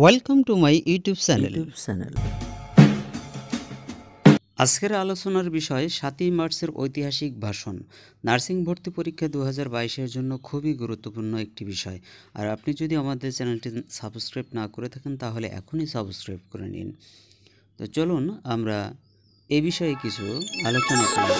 welcome to my YouTube channel channel আজকের আলোচনার বিষয় সাতই মার্চের ঐতিহাসিক ভাষণ নার্সিং ভর্তি পরীক্ষা দু হাজার জন্য খুবই গুরুত্বপূর্ণ একটি বিষয় আর আপনি যদি আমাদের চ্যানেলটি সাবস্ক্রাইব না করে থাকেন তাহলে এখনই সাবস্ক্রাইব করে নিন তো চলুন আমরা এ বিষয়ে কিছু আলোচনা করি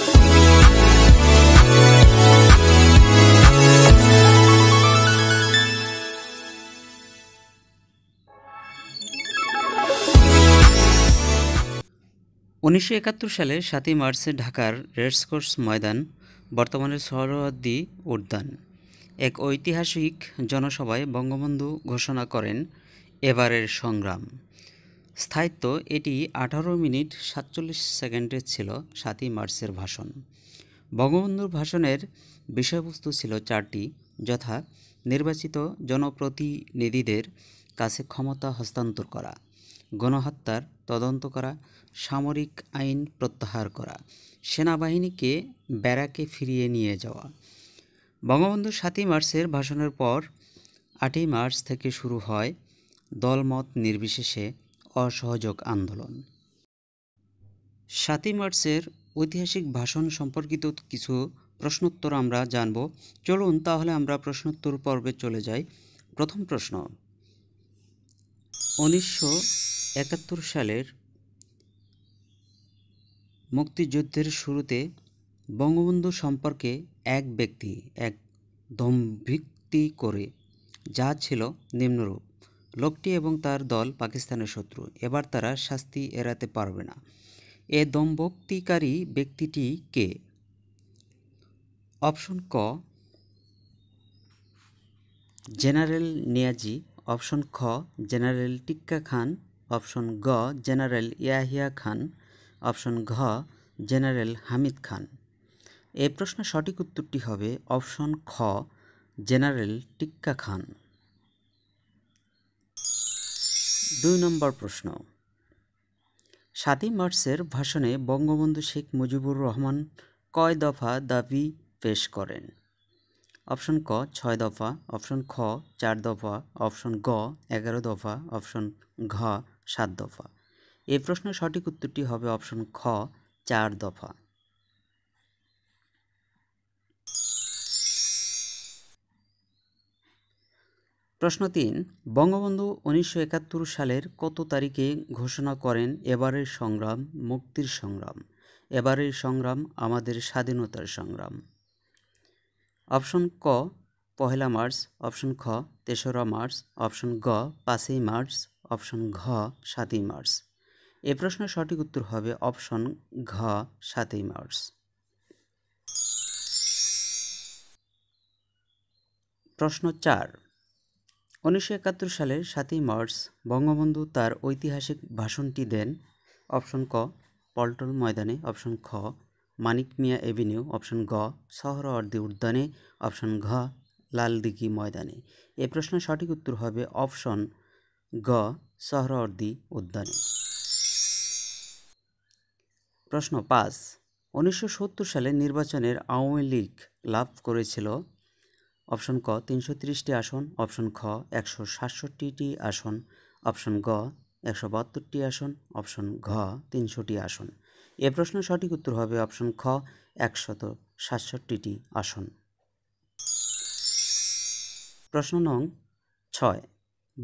উনিশশো একাত্তর সালে সাতই মার্চে ঢাকার রেডস্কোর্স ময়দান বর্তমানে সরহদ্দি উদ্যান এক ঐতিহাসিক জনসভায় বঙ্গবন্ধু ঘোষণা করেন এবারের সংগ্রাম স্থায়িত্ব এটি আঠারো মিনিট সাতচল্লিশ সেকেন্ডের ছিল সাতই মার্চের ভাষণ বঙ্গবন্ধুর ভাষণের বিষয়বস্তু ছিল চারটি যথা নির্বাচিত জনপ্রতিনিধিদের কাছে ক্ষমতা হস্তান্তর করা গণহত্যার তদন্ত করা সামরিক আইন প্রত্যাহার করা সেনাবাহিনীকে ব্যারাকে ফিরিয়ে নিয়ে যাওয়া বঙ্গবন্ধু সাতই মার্চের ভাষণের পর আটই মার্চ থেকে শুরু হয় দলমত নির্বিশেষে অসহযোগ আন্দোলন সাতই মার্চের ঐতিহাসিক ভাষণ সম্পর্কিত কিছু প্রশ্নোত্তর আমরা জানব চলুন তাহলে আমরা প্রশ্নোত্তর পর্বে চলে যাই প্রথম প্রশ্ন উনিশশো একাত্তর সালের মুক্তিযুদ্ধের শুরুতে বঙ্গবন্ধু সম্পর্কে এক ব্যক্তি এক দম্ভিক্তি করে যা ছিল নিম্নরূপ লোকটি এবং তার দল পাকিস্তানের শত্রু এবার তারা শাস্তি এড়াতে পারবে না এ দম্ভক্তিকারী ব্যক্তিটি কে অপশন ক জেনারেল নিয়াজি অপশন খ জেনারেল টিক্কা খান অপশন গ জেনারেল ইয়াহিয়া খান অপশন ঘ জেনারেল হামিদ খান এই প্রশ্নের সঠিক উত্তরটি হবে অপশন খ জেনারেল টিক্কা খান দুই নম্বর প্রশ্ন সাতই মার্চের ভাষণে বঙ্গবন্ধু শেখ মুজিবুর রহমান কয় দফা দাবি পেশ করেন অপশন ক ছয় দফা অপশন খ চার দফা অপশন গ এগারো দফা অপশন ঘ সাত দফা এই প্রশ্নের সঠিক উত্তরটি হবে অপশন খ চার দফা প্রশ্ন তিন বঙ্গবন্ধু উনিশশো একাত্তর সালের কত তারিখে ঘোষণা করেন এবারের সংগ্রাম মুক্তির সংগ্রাম এবারের সংগ্রাম আমাদের স্বাধীনতার সংগ্রাম অপশন ক পহেলা মার্চ অপশন খ তেসরা মার্চ অপশন গ পাঁচই মার্চ অপশন ঘ সাতই মার্চ এ প্রশ্নের সঠিক উত্তর হবে অপশন ঘ সাতই মার্চ প্রশ্ন চার উনিশশো একাত্তর সালের সাতই মার্চ বঙ্গবন্ধু তার ঐতিহাসিক ভাষণটি দেন অপশন ক পল্টন ময়দানে অপশন খ মানিক মিয়া এভিনিউ অপশন গ অর্ধে উদ্যানে অপশন ঘ লালদিঘি ময়দানে এ প্রশ্নের সঠিক উত্তর হবে অপশন গ শহর অর্ধি উদ্যানে প্রশ্ন পাঁচ উনিশশো সালে নির্বাচনের আওয়ামী লীগ লাভ করেছিল অপশন ক তিনশো তিরিশটি আসন অপশন খ একশো সাতষট্টিটি আসন অপশন গ একশো বাহাত্তরটি আসন অপশন ঘ তিনশোটি আসন এ প্রশ্ন সঠিক উত্তর হবে অপশন খ একশত সাতষট্টিটি আসন প্রশ্ন নং ছয়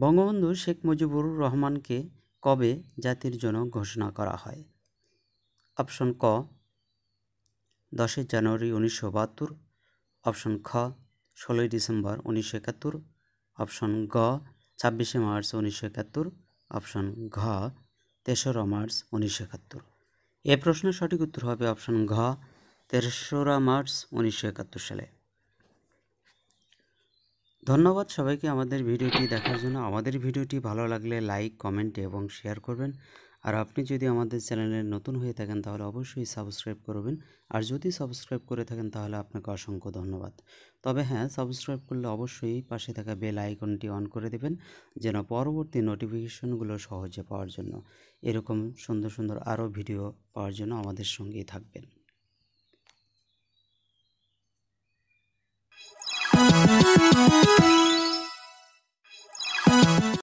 বঙ্গবন্ধু শেখ মুজিবুর রহমানকে কবে জাতির জনক ঘোষণা করা হয় অপশন ক দশই জানুয়ারি উনিশশো বাহাত্তর অপশন খ ষোলোই ডিসেম্বর উনিশশো একাত্তর অপশন গ ছাব্বিশে মার্চ উনিশশো একাত্তর অপশন ঘ তেসরা মার্চ উনিশশো একাত্তর এ প্রশ্নের সঠিক উত্তর হবে অপশন ঘ তেরোশোরা মার্চ উনিশশো একাত্তর সালে ধন্যবাদ সবাইকে আমাদের ভিডিওটি দেখার জন্য আমাদের ভিডিওটি ভালো লাগলে লাইক কমেন্ট এবং শেয়ার করবেন আর আপনি যদি আমাদের চ্যানেলে নতুন হয়ে থাকেন তাহলে অবশ্যই সাবস্ক্রাইব করবেন আর যদি সাবস্ক্রাইব করে থাকেন তাহলে আপনাকে অসংখ্য ধন্যবাদ তবে হ্যাঁ সাবস্ক্রাইব করলে অবশ্যই পাশে থাকা বেল আইকনটি অন করে দেবেন যেন পরবর্তী নোটিফিকেশনগুলো সহজে পাওয়ার জন্য এরকম সুন্দর সুন্দর আরও ভিডিও পাওয়ার জন্য আমাদের সঙ্গেই থাকবেন